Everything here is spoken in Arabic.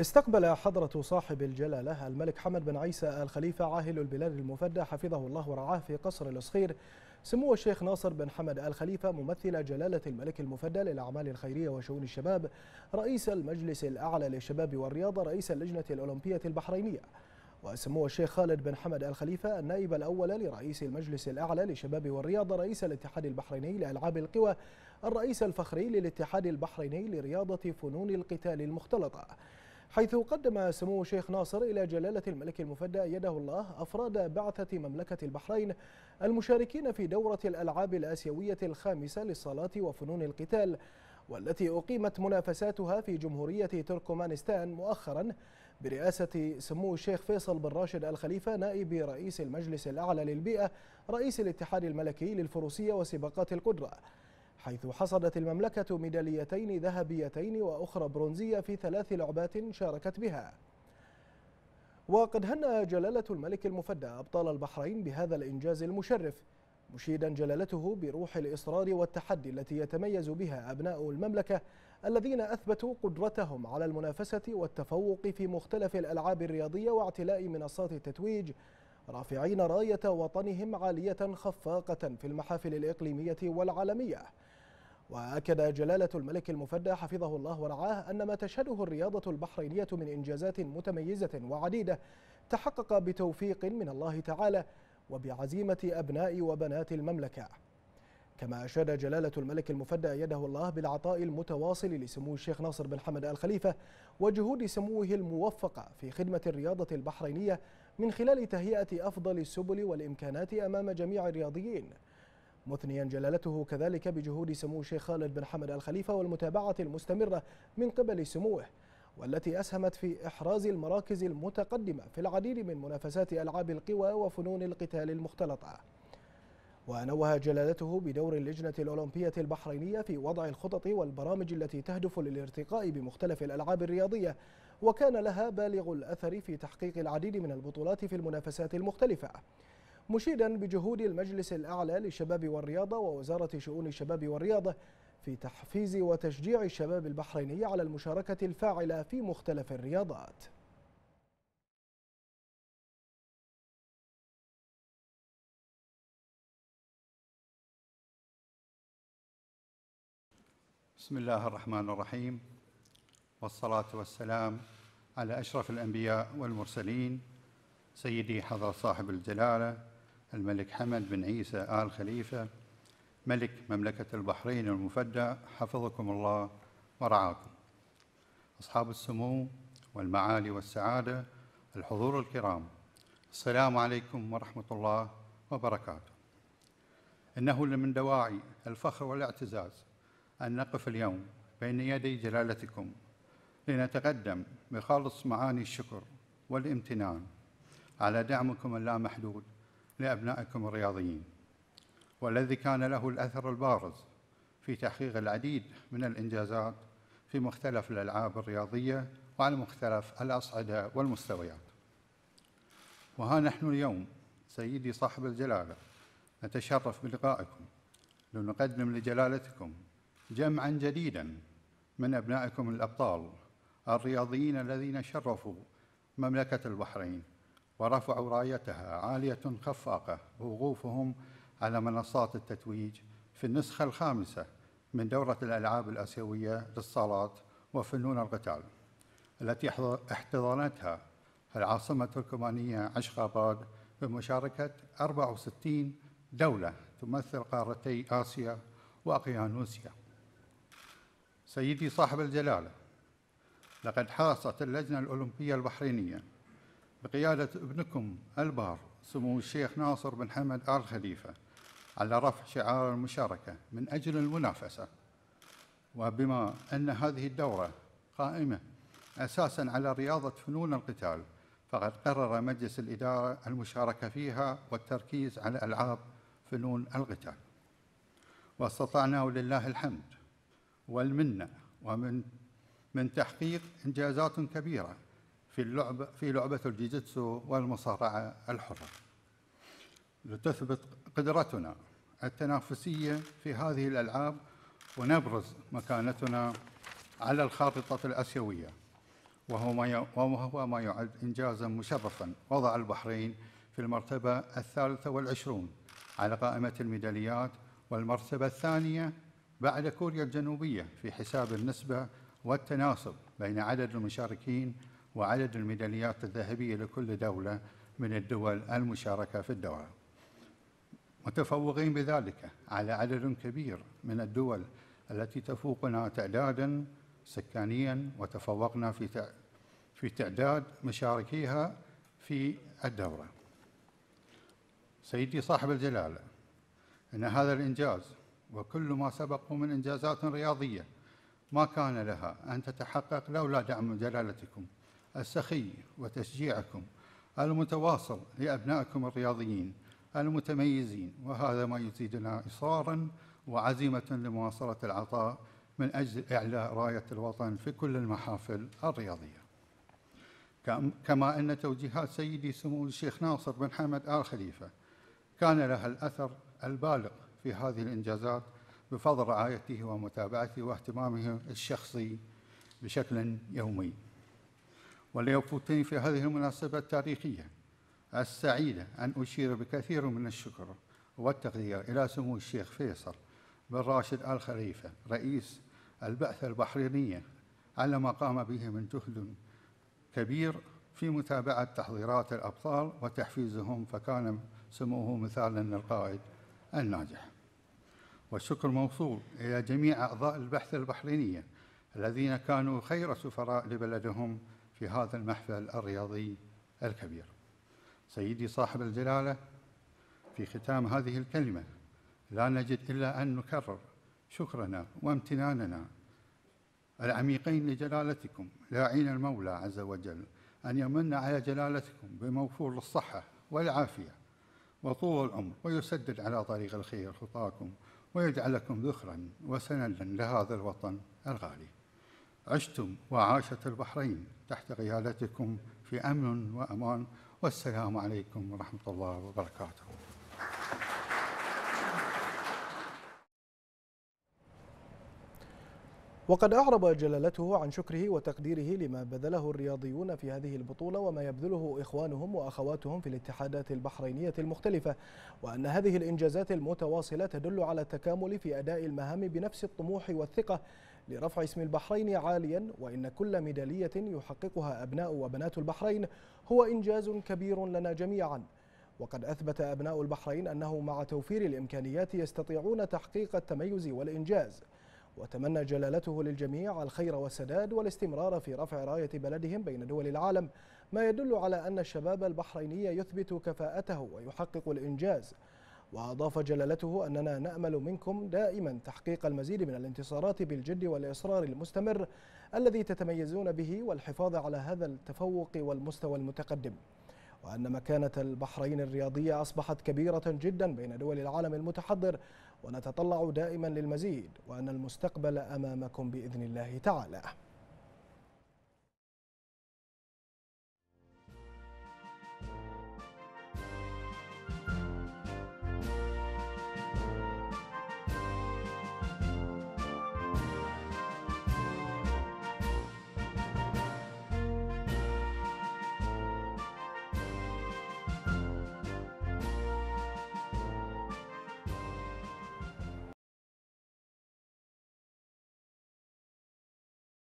استقبل حضرة صاحب الجلالة الملك حمد بن عيسى الخليفة عاهل البلاد المفدى حفظه الله ورعاه في قصر الأسخير سمو الشيخ ناصر بن حمد الخليفة ممثل جلالة الملك المفدى للأعمال الخيرية وشؤون الشباب رئيس المجلس الأعلى للشباب والرياضة رئيس اللجنة الأولمبية البحرينية وسمو الشيخ خالد بن حمد الخليفة النائب الأول لرئيس المجلس الأعلى للشباب والرياضة رئيس الاتحاد البحريني لألعاب القوى الرئيس الفخري للاتحاد البحريني لرياضة فنون القتال المختلطة حيث قدم سمو الشيخ ناصر إلى جلالة الملك المفدى يده الله أفراد بعثة مملكة البحرين المشاركين في دورة الألعاب الآسيوية الخامسة للصلاة وفنون القتال والتي أقيمت منافساتها في جمهورية تركمانستان مؤخرا برئاسة سمو الشيخ فيصل بن راشد الخليفة نائب رئيس المجلس الأعلى للبيئة رئيس الاتحاد الملكي للفروسية وسباقات القدرة حيث حصدت المملكة ميداليتين ذهبيتين وأخرى برونزية في ثلاث لعبات شاركت بها وقد هنأ جلالة الملك المفدى أبطال البحرين بهذا الإنجاز المشرف مشيدا جلالته بروح الإصرار والتحدي التي يتميز بها أبناء المملكة الذين أثبتوا قدرتهم على المنافسة والتفوق في مختلف الألعاب الرياضية واعتلاء منصات التتويج رافعين راية وطنهم عالية خفاقة في المحافل الإقليمية والعالمية وأكد جلالة الملك المفدى حفظه الله ورعاه أن ما تشهده الرياضة البحرينية من إنجازات متميزة وعديدة تحقق بتوفيق من الله تعالى وبعزيمة أبناء وبنات المملكة كما أشاد جلالة الملك المفدى يده الله بالعطاء المتواصل لسمو الشيخ ناصر بن حمد آل خليفة وجهود سموه الموفقة في خدمة الرياضة البحرينية من خلال تهيئة أفضل السبل والإمكانات أمام جميع الرياضيين مثنيا جلالته كذلك بجهود سمو الشيخ خالد بن حمد الخليفة والمتابعة المستمرة من قبل سموه والتي أسهمت في إحراز المراكز المتقدمة في العديد من منافسات ألعاب القوى وفنون القتال المختلطة ونوه جلالته بدور اللجنة الأولمبية البحرينية في وضع الخطط والبرامج التي تهدف للارتقاء بمختلف الألعاب الرياضية وكان لها بالغ الأثر في تحقيق العديد من البطولات في المنافسات المختلفة مشيدا بجهود المجلس الأعلى للشباب والرياضة ووزارة شؤون الشباب والرياضة في تحفيز وتشجيع الشباب البحريني على المشاركة الفاعلة في مختلف الرياضات بسم الله الرحمن الرحيم والصلاة والسلام على أشرف الأنبياء والمرسلين سيدي حضرة صاحب الجلالة الملك حمد بن عيسى آل خليفة ملك مملكة البحرين المفدى حفظكم الله ورعاكم أصحاب السمو والمعالي والسعادة الحضور الكرام السلام عليكم ورحمة الله وبركاته إنه لمن دواعي الفخر والاعتزاز أن نقف اليوم بين يدي جلالتكم لنتقدم بخالص معاني الشكر والامتنان على دعمكم اللامحدود لأبنائكم الرياضيين والذي كان له الأثر البارز في تحقيق العديد من الإنجازات في مختلف الألعاب الرياضية وعلى مختلف الأصعدة والمستويات وها نحن اليوم سيدي صاحب الجلالة نتشرف بلقائكم لنقدم لجلالتكم جمعا جديدا من أبنائكم الأبطال الرياضيين الذين شرفوا مملكة البحرين ورفعوا رايتها عالية خفاقة وقوفهم على منصات التتويج في النسخة الخامسة من دورة الألعاب الآسيوية للصالات وفنون القتال التي احتضنتها العاصمة التركمانية عشقاباد بمشاركة 64 دولة تمثل قارتي آسيا وأقيانوسيا سيدي صاحب الجلالة لقد حاصت اللجنة الأولمبية البحرينية بقيادة ابنكم البار سمو الشيخ ناصر بن حمد آل خليفة على رفع شعار المشاركة من أجل المنافسة وبما أن هذه الدورة قائمة أساساً على رياضة فنون القتال فقد قرر مجلس الإدارة المشاركة فيها والتركيز على ألعاب فنون القتال واستطعنا ولله الحمد والمنة ومن من تحقيق إنجازات كبيرة في اللعبة في لعبة الجيجيتسو والمصارعة الحرة لتثبت قدرتنا التنافسية في هذه الألعاب ونبرز مكانتنا على الخارطة الآسيوية وهو ما وهو ما يعد إنجازا مشرفا وضع البحرين في المرتبة الثالثة والعشرون على قائمة الميداليات والمرتبة الثانية بعد كوريا الجنوبية في حساب النسبة والتناسب بين عدد المشاركين وعدد الميداليات الذهبية لكل دولة من الدول المشاركة في الدورة متفوقين بذلك على عدد كبير من الدول التي تفوقنا تعدادا سكانيا وتفوقنا في في تعداد مشاركيها في الدورة سيدي صاحب الجلالة أن هذا الإنجاز وكل ما سبقه من إنجازات رياضية ما كان لها أن تتحقق لولا دعم جلالتكم السخي وتشجيعكم المتواصل لأبنائكم الرياضيين المتميزين وهذا ما يزيدنا إصرارا وعزيمة لمواصلة العطاء من أجل إعلاء راية الوطن في كل المحافل الرياضية كما أن توجيهات سيدي سمو الشيخ ناصر بن حمد آل خليفة كان لها الأثر البالغ في هذه الإنجازات بفضل رعايته ومتابعته واهتمامه الشخصي بشكل يومي وليفوتني في هذه المناسبة التاريخية السعيدة أن أشير بكثير من الشكر والتقدير إلى سمو الشيخ فيصل بن راشد آل خليفة رئيس البعثة البحرينية على ما قام به من جهد كبير في متابعة تحضيرات الأبطال وتحفيزهم فكان سموه مثالا للقائد الناجح والشكر موصول إلى جميع أعضاء البحث البحرينية الذين كانوا خير سفراء لبلدهم في هذا المحفل الرياضي الكبير سيدي صاحب الجلالة في ختام هذه الكلمة لا نجد إلا أن نكرر شكرنا وامتناننا العميقين لجلالتكم لاعين المولى عز وجل أن يمن على جلالتكم بموفور الصحة والعافية وطول العمر ويسدد على طريق الخير خطاكم ويجعلكم ذخرا وسندا لهذا الوطن الغالي عشتم وعاشت البحرين تحت قيادتكم في أمن وأمان والسلام عليكم ورحمة الله وبركاته وقد أعرب جلالته عن شكره وتقديره لما بذله الرياضيون في هذه البطولة وما يبذله إخوانهم وأخواتهم في الاتحادات البحرينية المختلفة وأن هذه الإنجازات المتواصلة تدل على التكامل في أداء المهام بنفس الطموح والثقة لرفع اسم البحرين عاليا وإن كل ميدالية يحققها أبناء وبنات البحرين هو إنجاز كبير لنا جميعا وقد أثبت أبناء البحرين أنه مع توفير الإمكانيات يستطيعون تحقيق التميز والإنجاز وتمنى جلالته للجميع الخير والسداد والاستمرار في رفع راية بلدهم بين دول العالم ما يدل على أن الشباب البحريني يثبت كفاءته ويحقق الإنجاز وأضاف جلالته أننا نأمل منكم دائما تحقيق المزيد من الانتصارات بالجد والإصرار المستمر الذي تتميزون به والحفاظ على هذا التفوق والمستوى المتقدم وأن مكانة البحرين الرياضية أصبحت كبيرة جدا بين دول العالم المتحضر ونتطلع دائما للمزيد وأن المستقبل أمامكم بإذن الله تعالى